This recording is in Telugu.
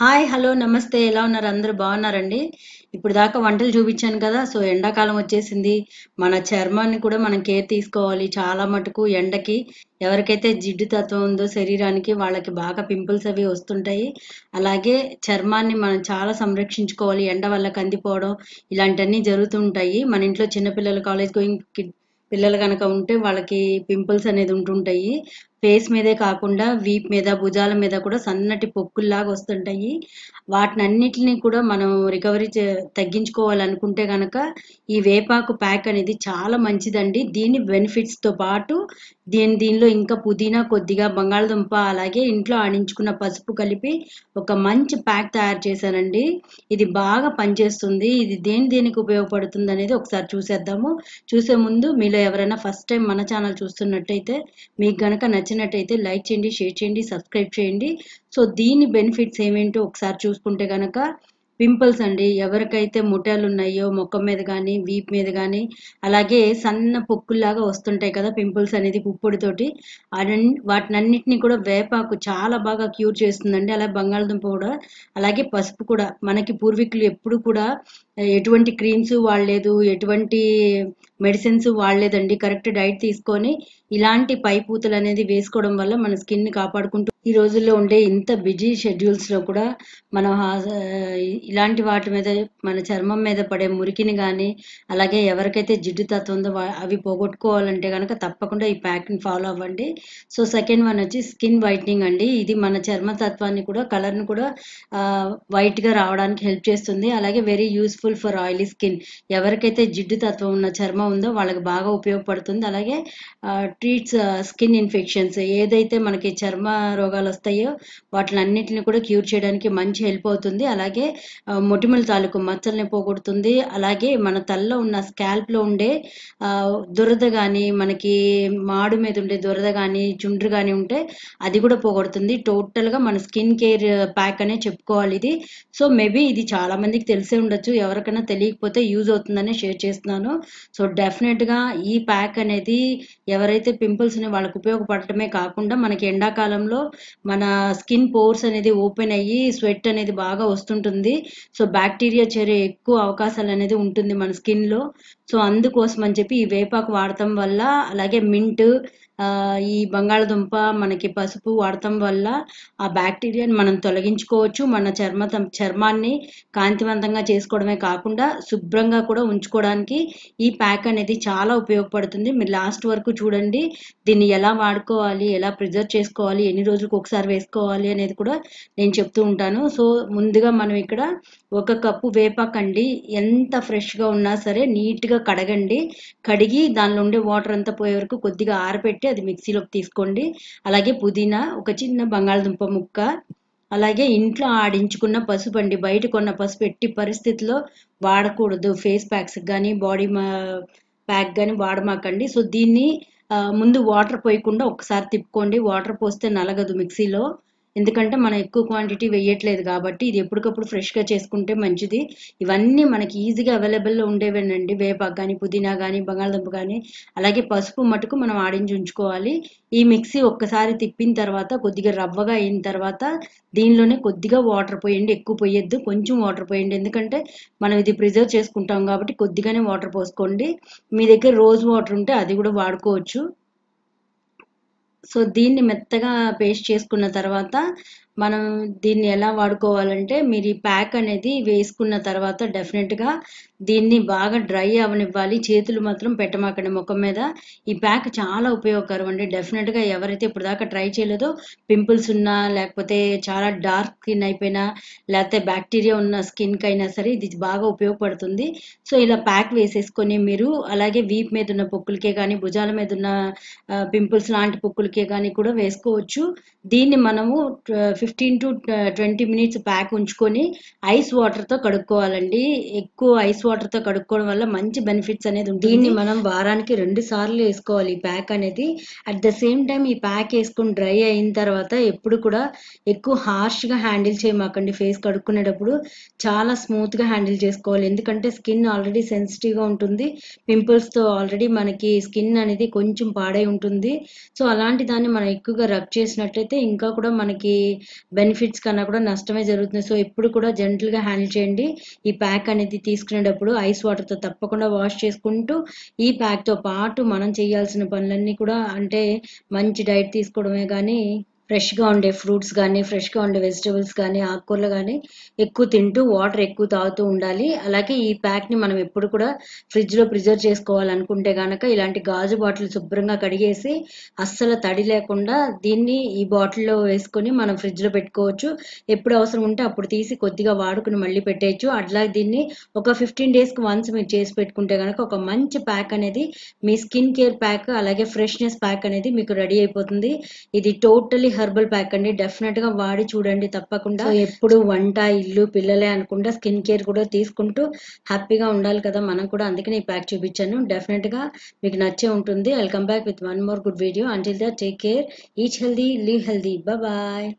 హాయ్ హలో నమస్తే ఎలా ఉన్నారు అందరూ బాగున్నారండి ఇప్పుడు దాకా వంటలు చూపించాను కదా సో ఎండాకాలం వచ్చేసింది మన చర్మాన్ని కూడా మనం కేర్ తీసుకోవాలి చాలా మటుకు ఎండకి ఎవరికైతే జిడ్డు తత్వం ఉందో శరీరానికి వాళ్ళకి బాగా పింపుల్స్ అవి వస్తుంటాయి అలాగే చర్మాన్ని మనం చాలా సంరక్షించుకోవాలి ఎండ వల్ల కందిపోవడం ఇలాంటివన్నీ జరుగుతుంటాయి మన ఇంట్లో చిన్నపిల్లలు కాలేజ్ గోయింగ్ పిల్లలు కనుక ఉంటే వాళ్ళకి పింపుల్స్ అనేది ఉంటుంటాయి ఫేస్ మీదే కాకుండా వీప్ మీద భుజాల మీద కూడా సన్నటి పొక్కుల్లాగా వస్తుంటాయి వాటిని అన్నిటిని కూడా మనం రికవరీ తగ్గించుకోవాలనుకుంటే కనుక ఈ వేపాకు ప్యాక్ అనేది చాలా మంచిదండి దీని బెనిఫిట్స్తో పాటు దీని దీనిలో ఇంకా పుదీనా కొద్దిగా బంగాళదుంప అలాగే ఇంట్లో ఆడించుకున్న పసుపు కలిపి ఒక మంచి ప్యాక్ తయారు చేశానండి ఇది బాగా పనిచేస్తుంది ఇది దేని దేనికి ఉపయోగపడుతుంది అనేది ఒకసారి చూసేద్దాము చూసే ముందు మీలో ఎవరైనా ఫస్ట్ టైం మన ఛానల్ చూస్తున్నట్టయితే మీకు కనుక నచ్చి నచ్చినట్టయితే లైక్ చేయండి షేర్ చేయండి సబ్స్క్రైబ్ చేయండి సో దీని బెనిఫిట్స్ ఏమేంటో ఒకసారి చూసుకుంటే కనుక పింపుల్స్ అండి ఎవరికైతే ముఠాలు ఉన్నాయో ముఖం మీద కానీ వీప్ మీద కానీ అలాగే సన్న పొక్కుల్లాగా వస్తుంటాయి కదా పింపుల్స్ అనేది వాటిని వాటినన్నిటిని కూడా వేపాకు చాలా బాగా క్యూర్ చేస్తుందండి అలాగే బంగాళదుంప కూడా అలాగే పసుపు కూడా మనకి పూర్వీకులు ఎప్పుడు కూడా ఎటువంటి క్రీమ్స్ వాడలేదు ఎటువంటి మెడిసిన్స్ వాడలేదండి కరెక్ట్ డైట్ తీసుకొని ఇలాంటి పైపూతలు అనేది వేసుకోవడం వల్ల మన స్కిన్ ని కాపాడుకుంటూ ఈ రోజుల్లో ఉండే ఇంత బిజీ షెడ్యూల్స్ లో కూడా మనం ఇలాంటి వాటి మీద మన చర్మం మీద పడే మురికిని కానీ అలాగే ఎవరికైతే జిడ్డు తత్వం ఉందో అవి పోగొట్టుకోవాలంటే కనుక తప్పకుండా ఈ ని ఫాలో అవ్వండి సో సెకండ్ వన్ వచ్చి స్కిన్ వైట్నింగ్ అండి ఇది మన చర్మ తత్వాన్ని కూడా కలర్ ను కూడా వైట్ గా రావడానికి హెల్ప్ చేస్తుంది అలాగే very useful useful for oily skin ఎవరికైతే జిడ్డు తత్వం ఉన్న చర్మం ఉందో వాళ్ళకి బాగా ఉపయోగపడుతుంది అలాగే ట్రీట్స్ స్కిన్ ఇన్ఫెక్షన్స్ ఏదైతే మనకి చర్మ రోగాలు వస్తాయో వాటిలన్నిటిని కూడా క్యూర్ చేయడానికి మంచి హెల్ప్ అవుతుంది అలాగే మొటిమల తాలూకు మచ్చల్ని పోగొడుతుంది అలాగే మన తలలో ఉన్న స్కాల్ప్లో ఉండే దురద కానీ మనకి మాడు మీద ఉండే దురద కానీ చుండ్రు కానీ ఉంటే అది కూడా పోగొడుతుంది టోటల్గా మన స్కిన్ కేర్ ప్యాక్ అనే చెప్పుకోవాలి ఇది సో మేబీ ఇది చాలా మందికి తెలిసే ఉండొచ్చు ఎవరు ఎవరికైనా తెలియకపోతే యూజ్ అవుతుందని షేర్ చేస్తున్నాను సో డెఫినెట్గా ఈ ప్యాక్ అనేది ఎవరైతే పింపుల్స్ని వాళ్ళకు ఉపయోగపడటమే కాకుండా మనకి ఎండాకాలంలో మన స్కిన్ పోర్స్ అనేది ఓపెన్ అయ్యి స్వెట్ అనేది బాగా వస్తుంటుంది సో బ్యాక్టీరియా చేరే ఎక్కువ అవకాశాలు అనేది ఉంటుంది మన స్కిన్లో సో అందుకోసం అని చెప్పి ఈ వేపాకు వాడటం వల్ల అలాగే మింట్ ఈ బంగాళదుంప మనకి పసుపు వాడటం వల్ల ఆ బ్యాక్టీరియాని మనం తొలగించుకోవచ్చు మన చర్మ చర్మాన్ని కాంతివంతంగా చేసుకోవడమే కాకుండా శుభ్రంగా కూడా ఉంచుకోవడానికి ఈ ప్యాక్ అనేది చాలా ఉపయోగపడుతుంది మీరు లాస్ట్ వరకు చూడండి దీన్ని ఎలా వాడుకోవాలి ఎలా ప్రిజర్వ్ చేసుకోవాలి ఎన్ని రోజులకు ఒకసారి వేసుకోవాలి అనేది కూడా నేను చెప్తూ ఉంటాను సో ముందుగా మనం ఇక్కడ ఒక కప్పు వేపాకండి ఎంత ఫ్రెష్గా ఉన్నా సరే నీట్గా కడగండి కడిగి దానిలో ఉండే వాటర్ అంతా పోయే వరకు కొద్దిగా ఆరబెట్టి అది మిక్సీలోకి తీసుకోండి అలాగే పుదీనా ఒక చిన్న బంగాళదుంప ముక్క అలాగే ఇంట్లో ఆడించుకున్న పసుపు అండి బయట కొన్న పసుపు ఎట్టి పరిస్థితుల్లో వాడకూడదు ఫేస్ ప్యాక్స్ కానీ బాడీ ప్యాక్ కానీ వాడమాకండి సో దీన్ని ముందు వాటర్ పోయకుండా ఒకసారి తిప్పుకోండి వాటర్ పోస్తే నలగదు మిక్సీలో ఎందుకంటే మనం ఎక్కువ క్వాంటిటీ వేయట్లేదు కాబట్టి ఇది ఎప్పటికప్పుడు ఫ్రెష్గా చేసుకుంటే మంచిది ఇవన్నీ మనకి ఈజీగా అవైలబుల్లో ఉండేవేనండి వేపాకు కానీ పుదీనా కానీ బంగాళదుంప కానీ అలాగే పసుపు మటుకు మనం ఆడించి ఉంచుకోవాలి ఈ మిక్సీ ఒక్కసారి తిప్పిన తర్వాత కొద్దిగా రవ్వగా అయిన తర్వాత దీనిలోనే కొద్దిగా వాటర్ పోయండి ఎక్కువ పోయొద్దు కొంచెం వాటర్ పోయండి ఎందుకంటే మనం ఇది ప్రిజర్వ్ చేసుకుంటాం కాబట్టి కొద్దిగానే వాటర్ పోసుకోండి మీ దగ్గర రోజు వాటర్ ఉంటే అది కూడా వాడుకోవచ్చు సో దీన్ని మెత్తగా పేస్ట్ చేసుకున్న తర్వాత మనం దీన్ని ఎలా వాడుకోవాలంటే మీరు ఈ ప్యాక్ అనేది వేసుకున్న తర్వాత డెఫినెట్గా దీన్ని బాగా డ్రై అవనివ్వాలి చేతులు మాత్రం పెట్టమాకండి ముఖం మీద ఈ ప్యాక్ చాలా ఉపయోగకరం అండి డెఫినెట్గా ఎవరైతే ఇప్పుడు దాకా ట్రై చేయలేదో పింపుల్స్ ఉన్నా లేకపోతే చాలా డార్క్ స్కిన్ అయిపోయినా లేకపోతే బ్యాక్టీరియా ఉన్న స్కిన్కి అయినా సరే ఇది బాగా ఉపయోగపడుతుంది సో ఇలా ప్యాక్ వేసేసుకొని మీరు అలాగే వీప్ మీద ఉన్న పొక్కులకే కానీ భుజాల మీద ఉన్న పింపుల్స్ లాంటి పొక్కులకే కానీ కూడా వేసుకోవచ్చు దీన్ని మనము fifteen to twenty minutes pack ఉంచుకొని ఐస్ వాటర్తో కడుక్కోవాలండి ఎక్కువ ఐస్ వాటర్తో కడుక్కోవడం వల్ల మంచి బెనిఫిట్స్ అనేది ఉంటుంది దీన్ని మనం వారానికి రెండు సార్లు వేసుకోవాలి ఈ ప్యాక్ అనేది అట్ ద సేమ్ టైం ఈ ప్యాక్ వేసుకుని డ్రై అయిన తర్వాత ఎప్పుడు కూడా ఎక్కువ హార్ష్గా హ్యాండిల్ చేయమాకండి ఫేస్ కడుక్కునేటప్పుడు చాలా స్మూత్ గా హ్యాండిల్ చేసుకోవాలి ఎందుకంటే స్కిన్ ఆల్రెడీ గా ఉంటుంది పింపుల్స్తో ఆల్రెడీ మనకి స్కిన్ అనేది కొంచెం పాడై ఉంటుంది సో అలాంటి దాన్ని మనం ఎక్కువగా రబ్ చేసినట్లయితే ఇంకా కూడా మనకి బెనిఫిట్స్ కన్నా కూడా నష్టమే జరుగుతుంది సో ఎప్పుడు కూడా గా హ్యాండిల్ చేయండి ఈ ప్యాక్ అనేది తీసుకునేటప్పుడు ఐస్ వాటర్ తో తప్పకుండా వాష్ చేసుకుంటూ ఈ ప్యాక్ తో పాటు మనం చేయాల్సిన పనులన్నీ కూడా అంటే మంచి డైట్ తీసుకోవడమే కానీ ఫ్రెష్గా ఉండే ఫ్రూట్స్ కానీ ఫ్రెష్గా ఉండే వెజిటబుల్స్ కానీ ఆకుకూరలు కానీ ఎక్కువ తింటూ వాటర్ ఎక్కువ తాగుతూ ఉండాలి అలాగే ఈ ప్యాక్ని మనం ఎప్పుడు కూడా ఫ్రిడ్జ్లో ప్రిజర్వ్ చేసుకోవాలనుకుంటే కనుక ఇలాంటి గాజు బాటిల్ శుభ్రంగా కడిగేసి అస్సలు తడి లేకుండా దీన్ని ఈ బాటిల్లో వేసుకొని మనం ఫ్రిడ్జ్లో పెట్టుకోవచ్చు ఎప్పుడు అవసరం ఉంటే అప్పుడు తీసి కొద్దిగా వాడుకుని మళ్ళీ పెట్టేయచ్చు అట్లా దీన్ని ఒక ఫిఫ్టీన్ డేస్కి వన్స్ మీరు చేసి పెట్టుకుంటే కనుక ఒక మంచి ప్యాక్ అనేది మీ స్కిన్ కేర్ ప్యాక్ అలాగే ఫ్రెష్నెస్ ప్యాక్ అనేది మీకు రెడీ అయిపోతుంది ఇది టోటలీ హెర్బల్ ప్యాక్ అండి డెఫినెట్ గా వాడి చూడండి తప్పకుండా ఎప్పుడు వంట ఇల్లు పిల్లలే అనుకుంటా స్కిన్ కేర్ కూడా తీసుకుంటూ హ్యాపీగా ఉండాలి కదా మనం కూడా అందుకని ఈ ప్యాక్ చూపించాను డెఫినెట్ గా మీకు నచ్చే ఉంటుంది welcome back with one more good video until the take care each healthy leave healthy bye